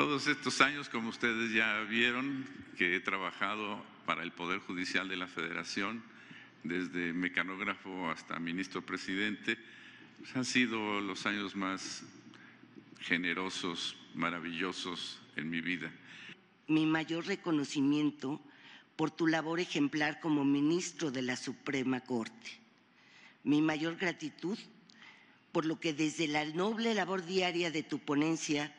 todos estos años, como ustedes ya vieron, que he trabajado para el Poder Judicial de la Federación, desde mecanógrafo hasta ministro presidente, pues, han sido los años más generosos, maravillosos en mi vida. Mi mayor reconocimiento por tu labor ejemplar como ministro de la Suprema Corte. Mi mayor gratitud por lo que desde la noble labor diaria de tu ponencia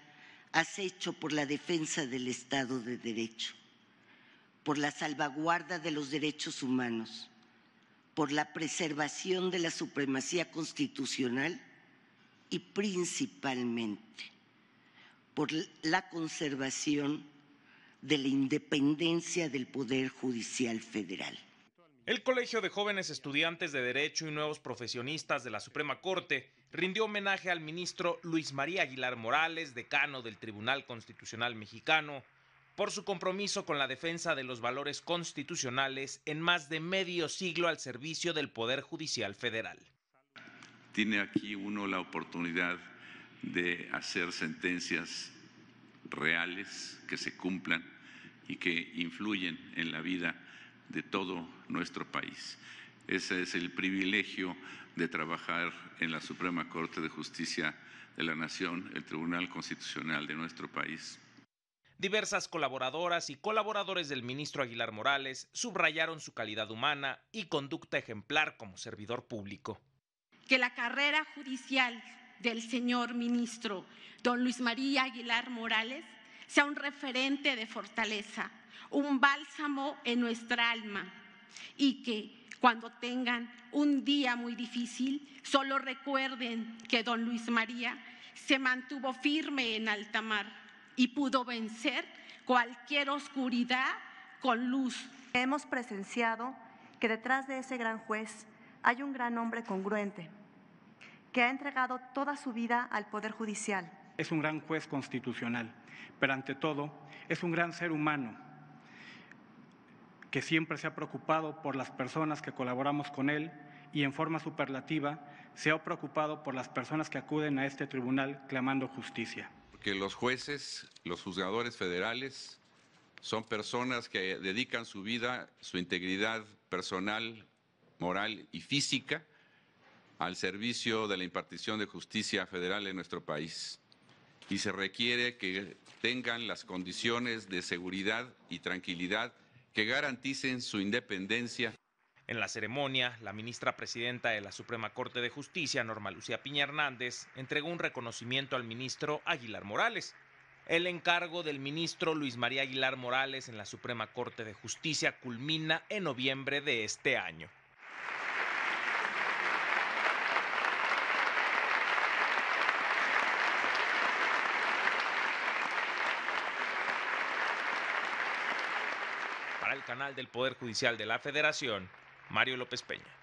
has hecho por la defensa del Estado de Derecho, por la salvaguarda de los derechos humanos, por la preservación de la supremacía constitucional y principalmente por la conservación de la independencia del Poder Judicial Federal. El Colegio de Jóvenes Estudiantes de Derecho y Nuevos Profesionistas de la Suprema Corte rindió homenaje al ministro Luis María Aguilar Morales, decano del Tribunal Constitucional Mexicano, por su compromiso con la defensa de los valores constitucionales en más de medio siglo al servicio del Poder Judicial Federal. Tiene aquí uno la oportunidad de hacer sentencias reales que se cumplan y que influyen en la vida de todo nuestro país. Ese es el privilegio de trabajar en la Suprema Corte de Justicia de la Nación, el Tribunal Constitucional de nuestro país. Diversas colaboradoras y colaboradores del ministro Aguilar Morales subrayaron su calidad humana y conducta ejemplar como servidor público. Que la carrera judicial del señor ministro don Luis María Aguilar Morales sea un referente de fortaleza, un bálsamo en nuestra alma y que cuando tengan un día muy difícil, solo recuerden que don Luis María se mantuvo firme en alta mar y pudo vencer cualquier oscuridad con luz. Hemos presenciado que detrás de ese gran juez hay un gran hombre congruente que ha entregado toda su vida al Poder Judicial. Es un gran juez constitucional, pero ante todo es un gran ser humano que siempre se ha preocupado por las personas que colaboramos con él y en forma superlativa se ha preocupado por las personas que acuden a este tribunal clamando justicia. Porque los jueces, los juzgadores federales son personas que dedican su vida, su integridad personal, moral y física al servicio de la impartición de justicia federal en nuestro país. Y se requiere que tengan las condiciones de seguridad y tranquilidad que garanticen su independencia. En la ceremonia, la ministra presidenta de la Suprema Corte de Justicia, Norma Lucía Piña Hernández, entregó un reconocimiento al ministro Aguilar Morales. El encargo del ministro Luis María Aguilar Morales en la Suprema Corte de Justicia culmina en noviembre de este año. al canal del Poder Judicial de la Federación, Mario López Peña.